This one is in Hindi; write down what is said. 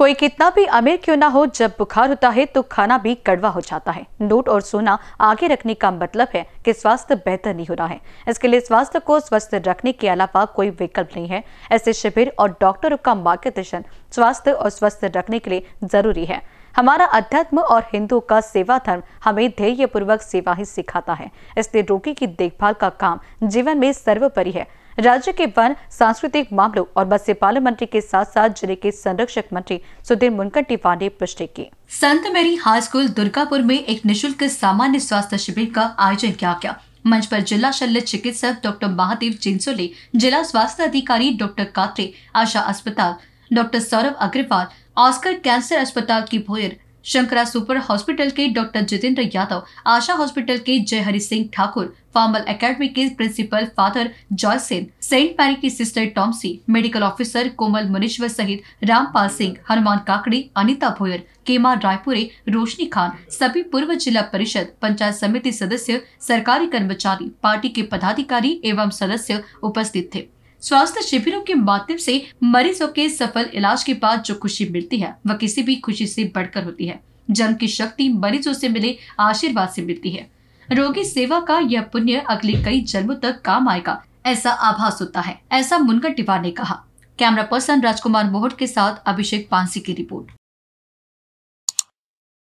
कोई कितना भी अमीर क्यों ना हो जब बुखार होता है तो खाना भी कड़वा हो जाता है नोट और सोना आगे रखने का मतलब है कि स्वास्थ्य बेहतर नहीं हो रहा है इसके लिए स्वास्थ्य को स्वस्थ रखने के अलावा कोई विकल्प नहीं है ऐसे शिविर और डॉक्टरों का मार्गदर्शन स्वास्थ्य और स्वस्थ रखने के लिए जरूरी है हमारा अध्यात्म और हिंदू का सेवा धर्म हमें धैर्य पूर्वक सेवा ही सिखाता है इसलिए रोगी की देखभाल का काम जीवन में सर्वोपरि है राज्य के वन सांस्कृतिक मामलों और मत्स्य पालन मंत्री के साथ साथ जिले के संरक्षक मंत्री सुधीर मुनकंटीवार ने पुष्टि की संत मेरी हाई स्कूल दुर्गापुर में एक निशुल्क सामान्य स्वास्थ्य शिविर का आयोजन किया गया मंच पर जिला शल्य चिकित्सक डॉक्टर महादेव चिंसोले जिला स्वास्थ्य अधिकारी डॉक्टर कात्रे आशा अस्पताल doctor Saurabh Agrawal Oscar cancer अस्पताल की भोयर शंकरा सुपर हॉस्पिटल के डॉक्टर जितेंद्र यादव आशा हॉस्पिटल के जयहरि सिंह ठाकुर फार्मल एकेडमी के principal father Joy Sen Saint Mary की sister Tomsy medical officer Komal Munishwar सहित रामपाल सिंह हनुमान काकड़ी अनिता भोयर केमा रायपुरे रोशनी खान सभी पूर्व जिला परिषद पंचायत समिति सदस्य सरकारी कर्मचारी पार्टी के पदाधिकारी एवं सदस्य उपस्थित थे स्वास्थ्य शिविरों के माध्यम से मरीजों के सफल इलाज के बाद जो खुशी मिलती है वह किसी भी खुशी से बढ़कर होती है जन्म की शक्ति मरीजों से मिले आशीर्वाद से मिलती है रोगी सेवा का यह पुण्य अगले कई जन्मों तक काम आएगा ऐसा आभास होता है ऐसा मुनगर टिवार ने कहा कैमरा पर्सन राजकुमार मोहट के साथ अभिषेक पांसी की रिपोर्ट